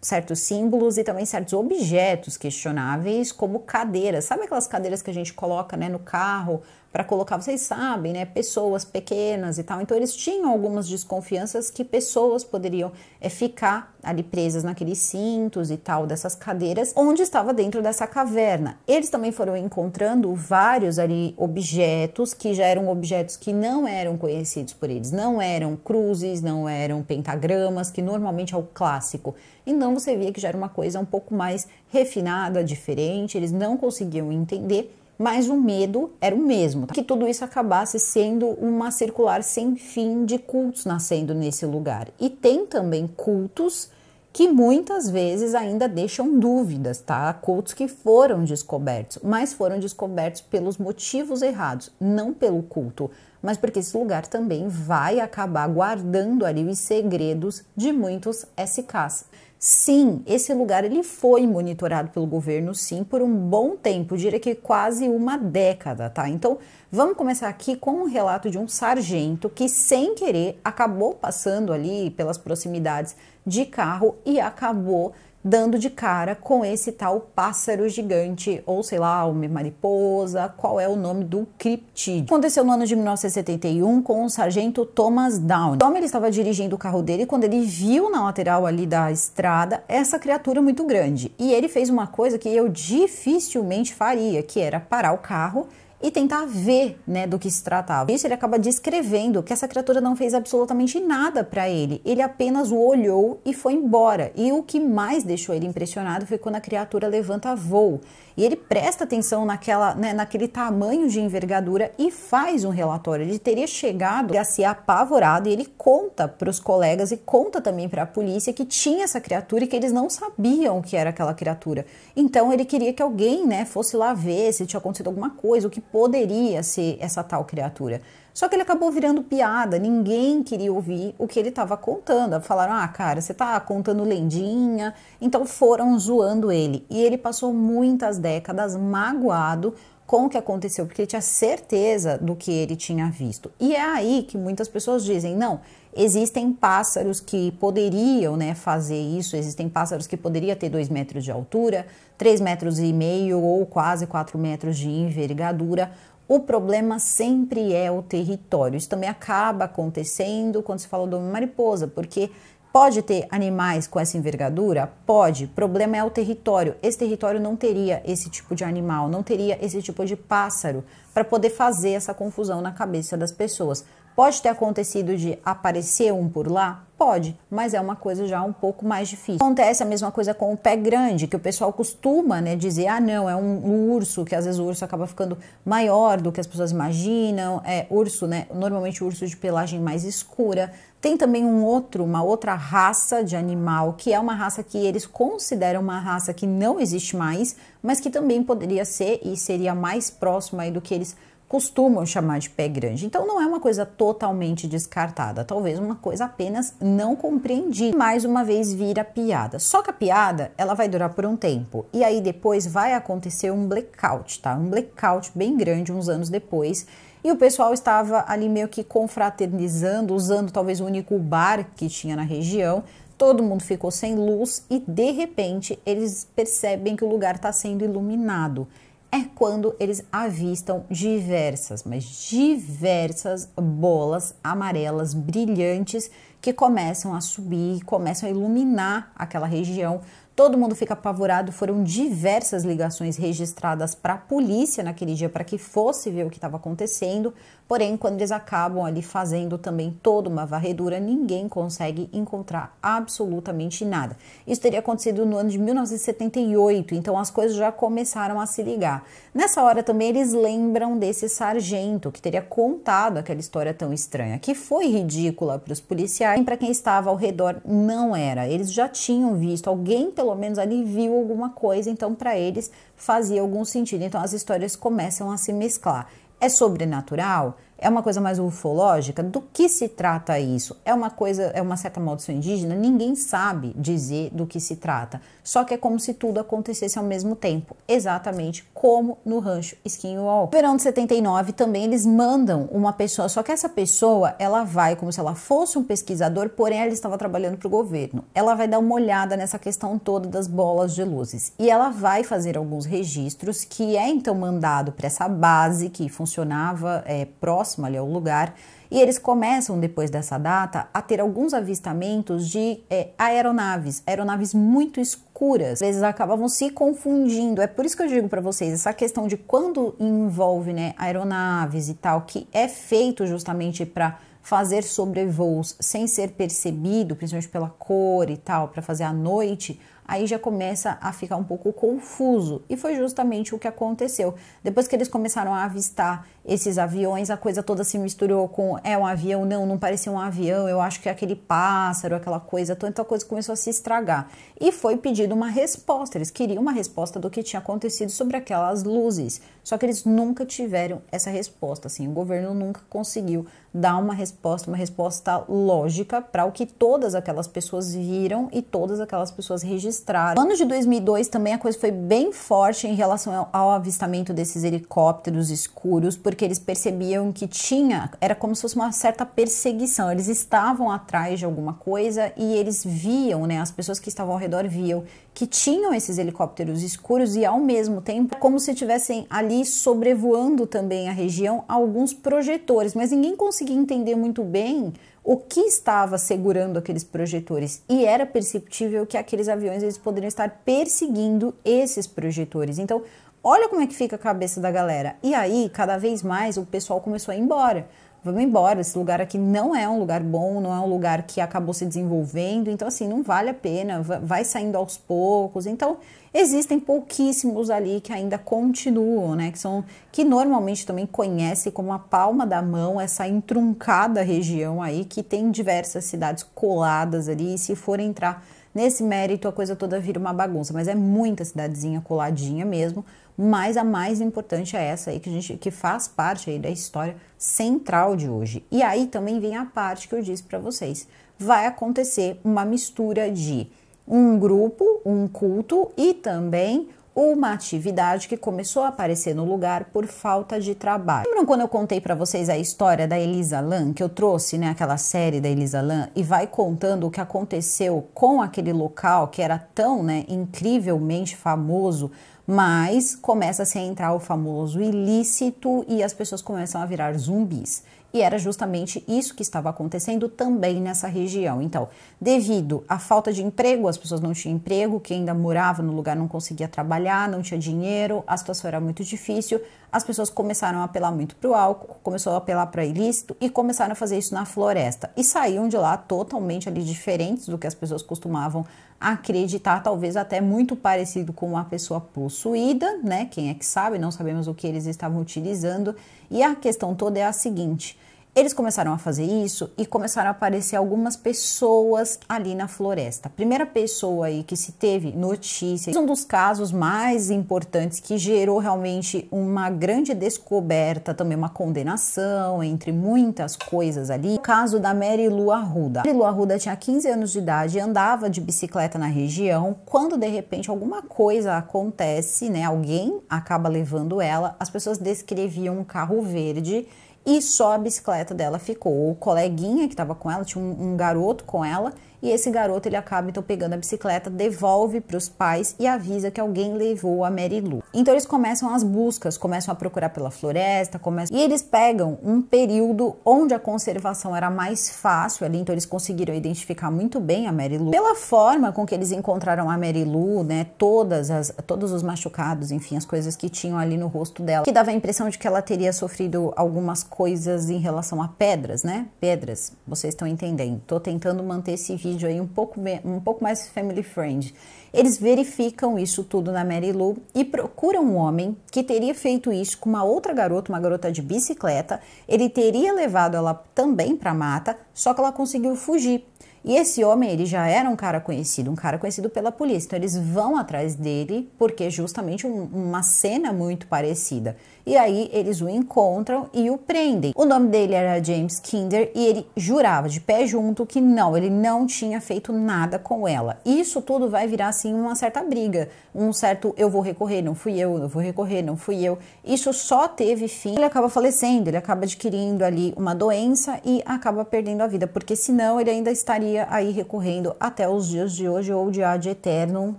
certos símbolos e também certos objetos questionáveis, como cadeiras. Sabe aquelas cadeiras que a gente coloca, né, no carro para colocar, vocês sabem, né, pessoas pequenas e tal. Então eles tinham algumas desconfianças que pessoas poderiam é, ficar ali presas naqueles cintos e tal dessas cadeiras, onde estava dentro dessa caverna. Eles também foram encontrando vários ali objetos que já eram objetos que não eram conhecidos por eles, não eram cruzes, não eram pentagramas, que normalmente é o clássico. Então você via que já era uma coisa um pouco mais refinada, diferente, eles não conseguiam entender mas o medo era o mesmo, que tudo isso acabasse sendo uma circular sem fim de cultos nascendo nesse lugar. E tem também cultos que muitas vezes ainda deixam dúvidas, tá? Cultos que foram descobertos, mas foram descobertos pelos motivos errados, não pelo culto, mas porque esse lugar também vai acabar guardando ali os segredos de muitos SKs Sim, esse lugar ele foi monitorado pelo governo, sim, por um bom tempo, diria que quase uma década, tá? Então, vamos começar aqui com um relato de um sargento que, sem querer, acabou passando ali pelas proximidades de carro e acabou dando de cara com esse tal pássaro gigante, ou sei lá, uma mariposa, qual é o nome do criptídeo. Aconteceu no ano de 1971 com o sargento Thomas Down. Tom ele estava dirigindo o carro dele quando ele viu na lateral ali da estrada essa criatura muito grande. E ele fez uma coisa que eu dificilmente faria, que era parar o carro e tentar ver, né, do que se tratava. Isso ele acaba descrevendo que essa criatura não fez absolutamente nada para ele. Ele apenas o olhou e foi embora. E o que mais deixou ele impressionado foi quando a criatura levanta voo e ele presta atenção naquela, né, naquele tamanho de envergadura e faz um relatório. Ele teria chegado a ser apavorado e ele conta para os colegas e conta também para a polícia que tinha essa criatura e que eles não sabiam o que era aquela criatura. Então ele queria que alguém né, fosse lá ver se tinha acontecido alguma coisa, o que poderia ser essa tal criatura. Só que ele acabou virando piada, ninguém queria ouvir o que ele estava contando. Falaram: ah, cara, você está contando lendinha. Então foram zoando ele. E ele passou muitas décadas magoado com o que aconteceu, porque ele tinha certeza do que ele tinha visto. E é aí que muitas pessoas dizem: não, existem pássaros que poderiam né, fazer isso, existem pássaros que poderiam ter 2 metros de altura, três metros e meio ou quase 4 metros de envergadura, o problema sempre é o território. Isso também acaba acontecendo quando se fala do homem mariposa, porque Pode ter animais com essa envergadura? Pode. Problema é o território. Esse território não teria esse tipo de animal, não teria esse tipo de pássaro para poder fazer essa confusão na cabeça das pessoas. Pode ter acontecido de aparecer um por lá? Pode, mas é uma coisa já um pouco mais difícil. Acontece a mesma coisa com o pé grande, que o pessoal costuma né, dizer: ah, não, é um urso, que às vezes o urso acaba ficando maior do que as pessoas imaginam. É urso, né? Normalmente urso de pelagem mais escura. Tem também um outro, uma outra raça de animal, que é uma raça que eles consideram uma raça que não existe mais, mas que também poderia ser e seria mais próxima do que eles costumam chamar de pé grande. Então não é uma coisa totalmente descartada, talvez uma coisa apenas não compreendida. Mais uma vez vira piada. Só que a piada, ela vai durar por um tempo e aí depois vai acontecer um blackout, tá? Um blackout bem grande uns anos depois. E o pessoal estava ali meio que confraternizando, usando talvez o único bar que tinha na região, todo mundo ficou sem luz e de repente eles percebem que o lugar está sendo iluminado é quando eles avistam diversas, mas diversas bolas amarelas brilhantes que começam a subir, começam a iluminar aquela região. Todo mundo fica apavorado. Foram diversas ligações registradas para a polícia naquele dia para que fosse ver o que estava acontecendo, Porém, quando eles acabam ali fazendo também toda uma varredura, ninguém consegue encontrar absolutamente nada. Isso teria acontecido no ano de 1978, então as coisas já começaram a se ligar. Nessa hora também eles lembram desse sargento que teria contado aquela história tão estranha, que foi ridícula para os policiais e para quem estava ao redor não era. Eles já tinham visto, alguém pelo menos ali viu alguma coisa, então para eles fazia algum sentido. Então as histórias começam a se mesclar. É sobrenatural? É uma coisa mais ufológica? Do que se trata isso? É uma coisa, é uma certa maldição indígena? Ninguém sabe dizer do que se trata. Só que é como se tudo acontecesse ao mesmo tempo, exatamente como no rancho Skinwalker. No verão de 79 também eles mandam uma pessoa, só que essa pessoa, ela vai como se ela fosse um pesquisador, porém ela estava trabalhando para o governo. Ela vai dar uma olhada nessa questão toda das bolas de luzes e ela vai fazer alguns registros que é então mandado para essa base que funcionava é, próximo próximo ali ao lugar, e eles começam depois dessa data a ter alguns avistamentos de é, aeronaves, aeronaves muito escuras. Eles acabavam se confundindo. É por isso que eu digo para vocês essa questão de quando envolve né, aeronaves e tal, que é feito justamente para fazer sobrevoos sem ser percebido, principalmente pela cor e tal, para fazer à noite, aí já começa a ficar um pouco confuso. E foi justamente o que aconteceu. Depois que eles começaram a avistar esses aviões, a coisa toda se misturou com é um avião, não, não parecia um avião, eu acho que é aquele pássaro, aquela coisa, toda então a coisa começou a se estragar. E foi pedido uma resposta, eles queriam uma resposta do que tinha acontecido sobre aquelas luzes, só que eles nunca tiveram essa resposta, assim, o governo nunca conseguiu dar uma resposta, uma resposta lógica para o que todas aquelas pessoas viram e todas aquelas pessoas registraram. No ano de 2002 também a coisa foi bem forte em relação ao avistamento desses helicópteros escuros, por porque eles percebiam que tinha, era como se fosse uma certa perseguição. Eles estavam atrás de alguma coisa e eles viam, né, as pessoas que estavam ao redor viam que tinham esses helicópteros escuros e ao mesmo tempo como se tivessem ali sobrevoando também a região alguns projetores, mas ninguém conseguia entender muito bem o que estava segurando aqueles projetores e era perceptível que aqueles aviões eles poderiam estar perseguindo esses projetores. Então, Olha como é que fica a cabeça da galera. E aí, cada vez mais, o pessoal começou a ir embora. Vamos embora, esse lugar aqui não é um lugar bom, não é um lugar que acabou se desenvolvendo, então assim, não vale a pena, vai saindo aos poucos. Então, existem pouquíssimos ali que ainda continuam, né? Que são que normalmente também conhece como a palma da mão essa entruncada região aí que tem diversas cidades coladas ali, e se for entrar Nesse mérito, a coisa toda vira uma bagunça, mas é muita cidadezinha coladinha mesmo, mas a mais importante é essa aí que a gente que faz parte aí da história central de hoje. E aí também vem a parte que eu disse para vocês. Vai acontecer uma mistura de um grupo, um culto e também uma atividade que começou a aparecer no lugar por falta de trabalho. Lembram quando eu contei para vocês a história da Elisa Lam, que eu trouxe, né, aquela série da Elisa Lam e vai contando o que aconteceu com aquele local que era tão, né, incrivelmente famoso mas começa-se a entrar o famoso ilícito e as pessoas começam a virar zumbis. E era justamente isso que estava acontecendo também nessa região. Então, devido à falta de emprego, as pessoas não tinham emprego, quem ainda morava no lugar não conseguia trabalhar, não tinha dinheiro, a situação era muito difícil, as pessoas começaram a apelar muito para o álcool, começou a apelar para ilícito e começaram a fazer isso na floresta. E saíam de lá totalmente ali diferentes do que as pessoas costumavam acreditar, talvez até muito parecido com uma pessoa possuída, né? Quem é que sabe? Não sabemos o que eles estavam utilizando. E a questão toda é a seguinte: eles começaram a fazer isso e começaram a aparecer algumas pessoas ali na floresta. A primeira pessoa aí que se teve notícia, um dos casos mais importantes que gerou realmente uma grande descoberta, também uma condenação, entre muitas coisas ali, o caso da Mary Lou Arruda. Mary Lou Arruda tinha 15 anos de idade, e andava de bicicleta na região, quando de repente alguma coisa acontece, né, alguém acaba levando ela, as pessoas descreviam um carro verde e só a bicicleta dela ficou. O coleguinha que estava com ela, tinha um, um garoto com ela, e esse garoto ele acaba então pegando a bicicleta, devolve para os pais e avisa que alguém levou a Mary Lou. Então eles começam as buscas, começam a procurar pela floresta, começam... e eles pegam um período onde a conservação era mais fácil ali, então eles conseguiram identificar muito bem a Mary Lou. Pela forma com que eles encontraram a Mary Lou, né, todas as todos os machucados, enfim, as coisas que tinham ali no rosto dela, que dava a impressão de que ela teria sofrido algumas coisas em relação a pedras, né? Pedras, vocês estão entendendo. Tô tentando manter esse vídeo vídeo aí um pouco, um pouco mais family friend. Eles verificam isso tudo na Mary Lou e procuram um homem que teria feito isso com uma outra garota, uma garota de bicicleta. Ele teria levado ela também para mata, só que ela conseguiu fugir. E esse homem, ele já era um cara conhecido, um cara conhecido pela polícia. Então eles vão atrás dele porque é justamente um, uma cena muito parecida. E aí eles o encontram e o prendem. O nome dele era James Kinder e ele jurava de pé junto que não, ele não tinha feito nada com ela. Isso tudo vai virar assim uma certa briga, um certo eu vou recorrer, não fui eu, eu vou recorrer, não fui eu. Isso só teve fim. Ele acaba falecendo, ele acaba adquirindo ali uma doença e acaba perdendo a vida, porque senão ele ainda estaria aí recorrendo até os dias de hoje ou de ad eterno,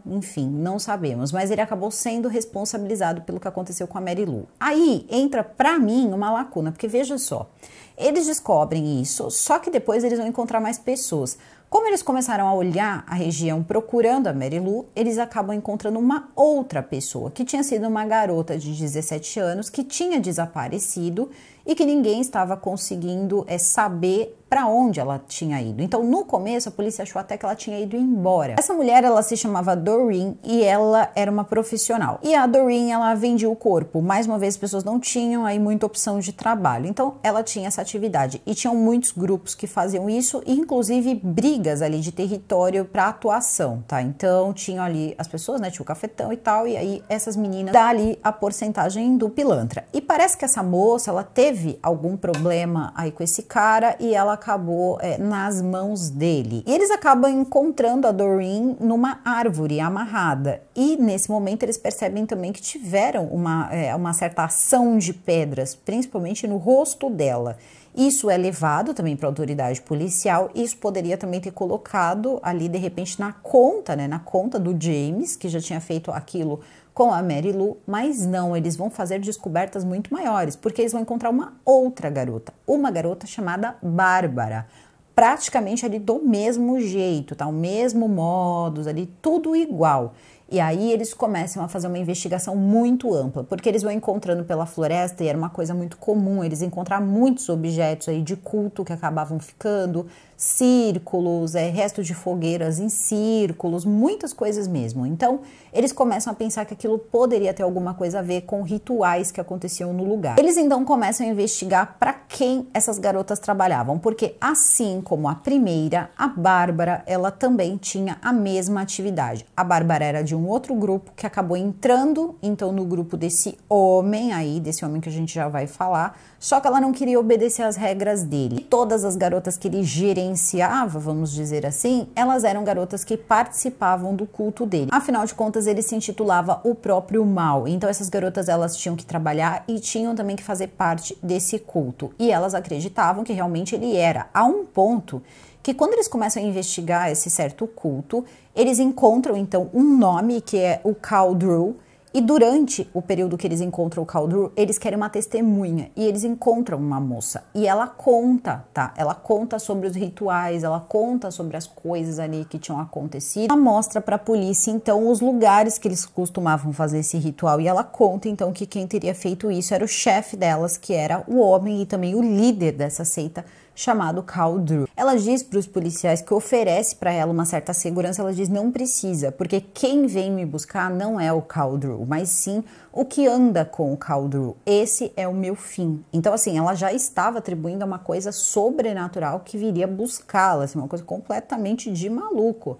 enfim, não sabemos, mas ele acabou sendo responsabilizado pelo que aconteceu com a Mary Lou. A Aí entra para mim uma lacuna, porque veja só, eles descobrem isso, só que depois eles vão encontrar mais pessoas. Como eles começaram a olhar a região procurando a Mary Lou, eles acabam encontrando uma outra pessoa, que tinha sido uma garota de 17 anos que tinha desaparecido e que ninguém estava conseguindo é, saber para onde ela tinha ido. Então, no começo, a polícia achou até que ela tinha ido embora. Essa mulher, ela se chamava Doreen e ela era uma profissional. E a Doreen, ela vendia o corpo. Mais uma vez, as pessoas não tinham aí muita opção de trabalho. Então, ela tinha essa atividade e tinham muitos grupos que faziam isso, inclusive brigas ali de território para atuação, tá? Então, tinham ali as pessoas, né, tinha o cafetão e tal, e aí essas meninas dá ali a porcentagem do pilantra. E parece que essa moça, ela teve algum problema aí com esse cara e ela acabou é, nas mãos dele. E eles acabam encontrando a Doreen numa árvore amarrada. E nesse momento eles percebem também que tiveram uma, é, uma certa ação de pedras, principalmente no rosto dela. Isso é levado também para a autoridade policial. Isso poderia também ter colocado ali de repente na conta, né, na conta do James, que já tinha feito aquilo com a Mary Lou, mas não, eles vão fazer descobertas muito maiores, porque eles vão encontrar uma outra garota, uma garota chamada Bárbara. Praticamente ali do mesmo jeito, tá? O mesmo modus ali, tudo igual. E aí eles começam a fazer uma investigação muito ampla, porque eles vão encontrando pela floresta e era uma coisa muito comum eles encontrar muitos objetos aí de culto que acabavam ficando, círculos, é, restos de fogueiras em círculos, muitas coisas mesmo. Então, eles começam a pensar que aquilo poderia ter alguma coisa a ver com rituais que aconteciam no lugar. Eles então começam a investigar para quem essas garotas trabalhavam, porque assim como a primeira, a Bárbara, ela também tinha a mesma atividade. A Bárbara era de um outro grupo que acabou entrando então no grupo desse homem aí, desse homem que a gente já vai falar, só que ela não queria obedecer às regras dele. E todas as garotas que ele gerenciava, vamos dizer assim, elas eram garotas que participavam do culto dele. Afinal de contas, ele se intitulava o próprio mal. Então essas garotas elas tinham que trabalhar e tinham também que fazer parte desse culto. E elas acreditavam que realmente ele era a um ponto que quando eles começam a investigar esse certo culto, eles encontram então um nome que é o Caldrew, e durante o período que eles encontram o Caldur, eles querem uma testemunha e eles encontram uma moça e ela conta, tá? Ela conta sobre os rituais, ela conta sobre as coisas ali que tinham acontecido. Ela mostra para a polícia então os lugares que eles costumavam fazer esse ritual e ela conta então que quem teria feito isso era o chefe delas, que era o homem e também o líder dessa seita chamado Cal Drew. Ela diz para os policiais que oferece para ela uma certa segurança, ela diz não precisa, porque quem vem me buscar não é o Cal Drew, mas sim o que anda com o Cal Drew. Esse é o meu fim. Então assim, ela já estava atribuindo a uma coisa sobrenatural que viria buscá-la, assim, uma coisa completamente de maluco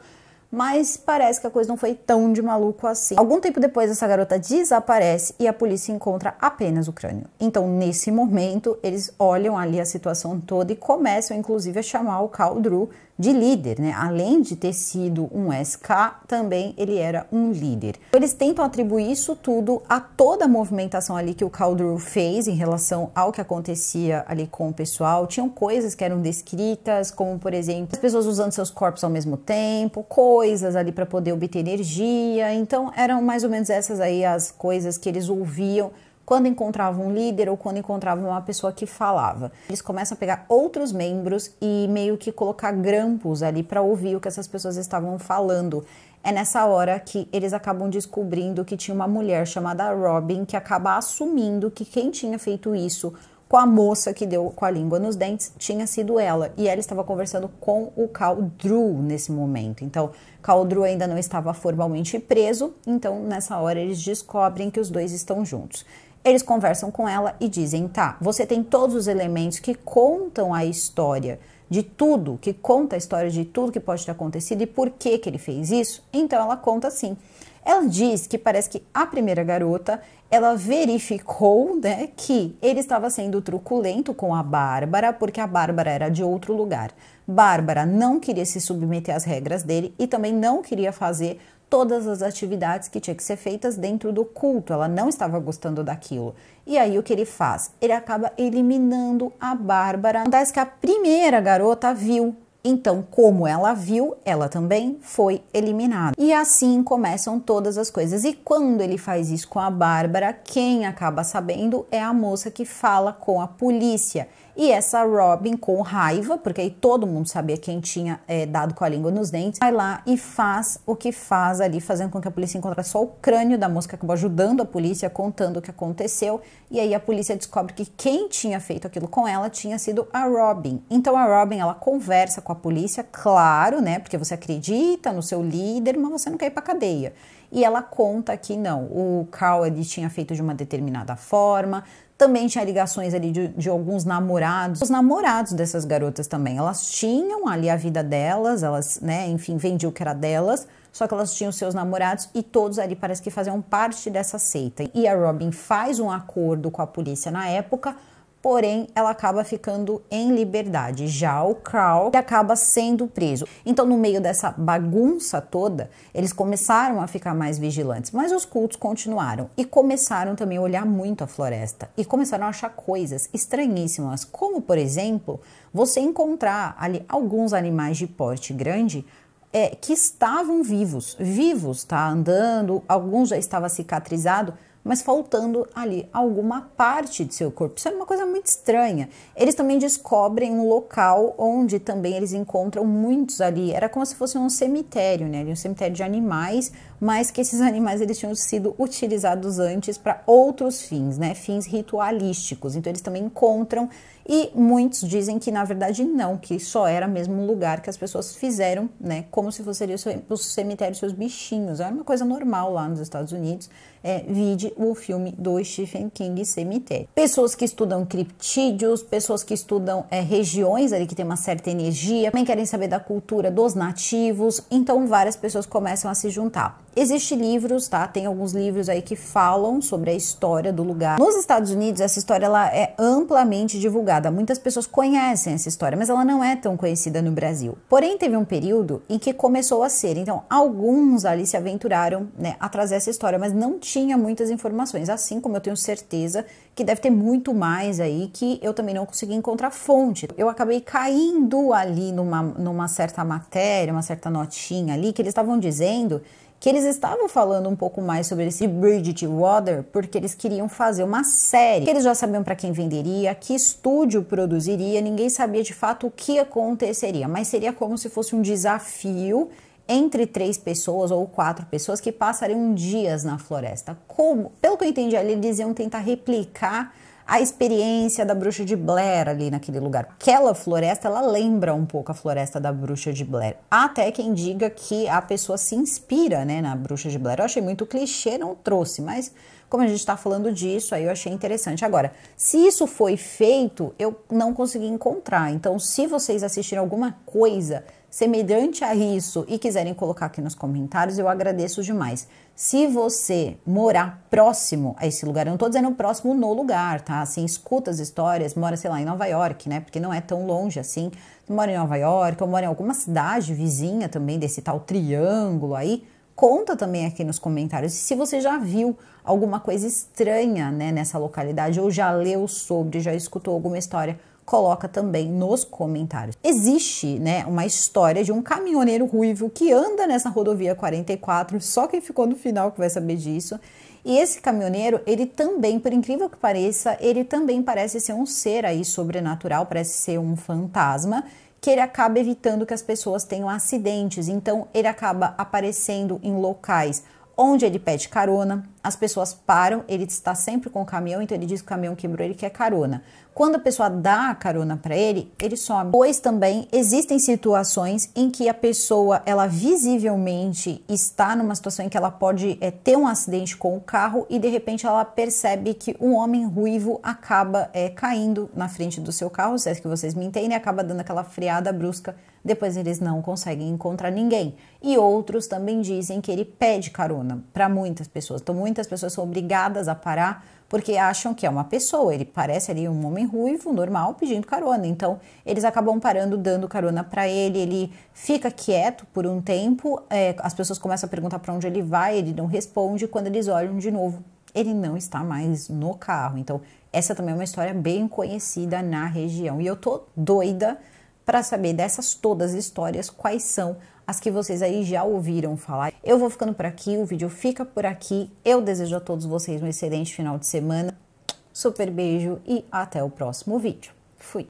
mas parece que a coisa não foi tão de maluco assim. Algum tempo depois, essa garota desaparece e a polícia encontra apenas o crânio. Então, nesse momento, eles olham ali a situação toda e começam, inclusive, a chamar o Cal Drew de líder, né? Além de ter sido um SK, também ele era um líder. Eles tentam atribuir isso tudo a toda a movimentação ali que o Caldwell fez em relação ao que acontecia ali com o pessoal. Tinham coisas que eram descritas, como por exemplo, as pessoas usando seus corpos ao mesmo tempo, coisas ali para poder obter energia. Então, eram mais ou menos essas aí as coisas que eles ouviam quando encontravam um líder ou quando encontravam uma pessoa que falava. Eles começam a pegar outros membros e meio que colocar grampos ali para ouvir o que essas pessoas estavam falando. É nessa hora que eles acabam descobrindo que tinha uma mulher chamada Robin que acaba assumindo que quem tinha feito isso com a moça que deu com a língua nos dentes tinha sido ela. E ela estava conversando com o Cal Drew nesse momento. Então, Cal Drew ainda não estava formalmente preso, então nessa hora eles descobrem que os dois estão juntos. Eles conversam com ela e dizem: tá, você tem todos os elementos que contam a história de tudo, que conta a história de tudo que pode ter acontecido e por que, que ele fez isso. Então ela conta assim. Ela diz que parece que a primeira garota ela verificou né, que ele estava sendo truculento com a Bárbara, porque a Bárbara era de outro lugar. Bárbara não queria se submeter às regras dele e também não queria fazer todas as atividades que tinha que ser feitas dentro do culto. Ela não estava gostando daquilo. E aí o que ele faz? Ele acaba eliminando a Bárbara, das que a primeira garota viu. Então, como ela viu, ela também foi eliminada. E assim começam todas as coisas. E quando ele faz isso com a Bárbara, quem acaba sabendo é a moça que fala com a polícia. E essa Robin, com raiva, porque aí todo mundo sabia quem tinha é, dado com a língua nos dentes, vai lá e faz o que faz ali, fazendo com que a polícia encontre só o crânio da moça que acabou ajudando a polícia, contando o que aconteceu. E aí a polícia descobre que quem tinha feito aquilo com ela tinha sido a Robin. Então a Robin, ela conversa com a polícia, claro, né? Porque você acredita no seu líder, mas você não quer ir pra cadeia e ela conta que não, o Carl ele tinha feito de uma determinada forma, também tinha ligações ali de, de, alguns namorados, os namorados dessas garotas também, elas tinham ali a vida delas, elas, né, enfim, vendiam o que era delas, só que elas tinham seus namorados e todos ali parece que faziam parte dessa seita. E a Robin faz um acordo com a polícia na época porém ela acaba ficando em liberdade. Já o Crow acaba sendo preso. Então, no meio dessa bagunça toda, eles começaram a ficar mais vigilantes, mas os cultos continuaram e começaram também a olhar muito a floresta e começaram a achar coisas estranhíssimas, como por exemplo, você encontrar ali alguns animais de porte grande é, que estavam vivos, vivos, tá? Andando, alguns já estava cicatrizado, mas faltando ali alguma parte de seu corpo. Isso é uma coisa muito estranha. Eles também descobrem um local onde também eles encontram muitos ali. Era como se fosse um cemitério, né? É um cemitério de animais, mas que esses animais eles tinham sido utilizados antes para outros fins, né? Fins ritualísticos. Então eles também encontram e muitos dizem que na verdade não, que só era mesmo um lugar que as pessoas fizeram, né? Como se fosse o cemitério seus bichinhos. Era é uma coisa normal lá nos Estados Unidos. É, vide o filme do Stephen King Cemitério. Pessoas que estudam criptídeos, pessoas que estudam é, regiões ali que tem uma certa energia, também querem saber da cultura dos nativos, então várias pessoas começam a se juntar. Existem livros, tá? Tem alguns livros aí que falam sobre a história do lugar. Nos Estados Unidos, essa história ela é amplamente divulgada. Muitas pessoas conhecem essa história, mas ela não é tão conhecida no Brasil. Porém, teve um período em que começou a ser. Então, alguns ali se aventuraram né, a trazer essa história, mas não tinha muitas informações. Assim como eu tenho certeza que deve ter muito mais aí que eu também não consegui encontrar fonte. Eu acabei caindo ali numa, numa certa matéria, uma certa notinha ali, que eles estavam dizendo que eles estavam falando um pouco mais sobre esse Bridgewater, porque eles queriam fazer uma série. eles já sabiam para quem venderia, que estúdio produziria, ninguém sabia de fato o que aconteceria, mas seria como se fosse um desafio entre três pessoas ou quatro pessoas que passariam dias na floresta. Como, pelo que eu entendi, eles iam tentar replicar a experiência da bruxa de Blair ali naquele lugar. Aquela floresta, ela lembra um pouco a floresta da bruxa de Blair. Até quem diga que a pessoa se inspira, né, na bruxa de Blair. Eu achei muito clichê, não trouxe, mas como a gente está falando disso, aí eu achei interessante. Agora, se isso foi feito, eu não consegui encontrar. Então, se vocês assistirem alguma coisa semelhante a isso e quiserem colocar aqui nos comentários, eu agradeço demais. Se você morar próximo a esse lugar, eu não estou dizendo próximo no lugar, tá? Assim, escuta as histórias, mora, sei lá, em Nova York, né? Porque não é tão longe assim. Mora em Nova York, ou mora em alguma cidade vizinha também desse tal triângulo aí. Conta também aqui nos comentários se você já viu alguma coisa estranha né, nessa localidade, ou já leu sobre, já escutou alguma história coloca também nos comentários. Existe, né, uma história de um caminhoneiro ruivo que anda nessa rodovia 44, só quem ficou no final que vai saber disso. E esse caminhoneiro, ele também, por incrível que pareça, ele também parece ser um ser aí sobrenatural, parece ser um fantasma que ele acaba evitando que as pessoas tenham acidentes. Então, ele acaba aparecendo em locais onde ele pede carona, as pessoas param, ele está sempre com o caminhão, então ele diz que o caminhão quebrou, ele quer carona. Quando a pessoa dá a carona para ele, ele some. Pois também existem situações em que a pessoa ela visivelmente está numa situação em que ela pode é, ter um acidente com o carro e de repente ela percebe que um homem ruivo acaba é, caindo na frente do seu carro, se é que vocês me entendem, acaba dando aquela freada brusca depois eles não conseguem encontrar ninguém. E outros também dizem que ele pede carona para muitas pessoas. Então, muitas pessoas são obrigadas a parar porque acham que é uma pessoa. Ele parece ali um homem ruivo, normal, pedindo carona. Então, eles acabam parando, dando carona para ele. Ele fica quieto por um tempo, é, as pessoas começam a perguntar para onde ele vai, ele não responde. Quando eles olham de novo, ele não está mais no carro. Então, essa também é uma história bem conhecida na região. E eu tô doida para saber dessas todas as histórias quais são as que vocês aí já ouviram falar. Eu vou ficando por aqui, o vídeo fica por aqui. Eu desejo a todos vocês um excelente final de semana. Super beijo e até o próximo vídeo. Fui!